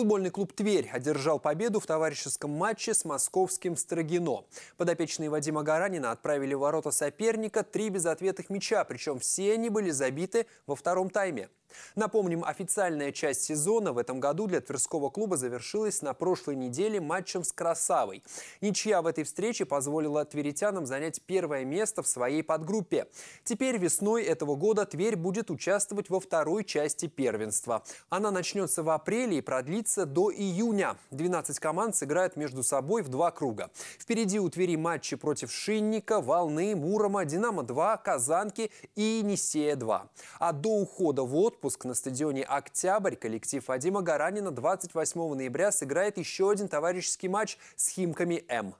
Футбольный клуб «Тверь» одержал победу в товарищеском матче с московским «Строгино». Подопечные Вадима Гаранина отправили в ворота соперника три безответных мяча, причем все они были забиты во втором тайме. Напомним, официальная часть сезона в этом году для Тверского клуба завершилась на прошлой неделе матчем с Красавой. Ничья в этой встрече позволила тверитянам занять первое место в своей подгруппе. Теперь весной этого года Тверь будет участвовать во второй части первенства. Она начнется в апреле и продлится до июня. 12 команд сыграют между собой в два круга. Впереди у Твери матчи против Шинника, Волны, Мурома, Динамо-2, Казанки и Енисея-2. А до ухода в отпуск отпуск на стадионе «Октябрь» коллектив Вадима Гаранина 28 ноября сыграет еще один товарищеский матч с «Химками М».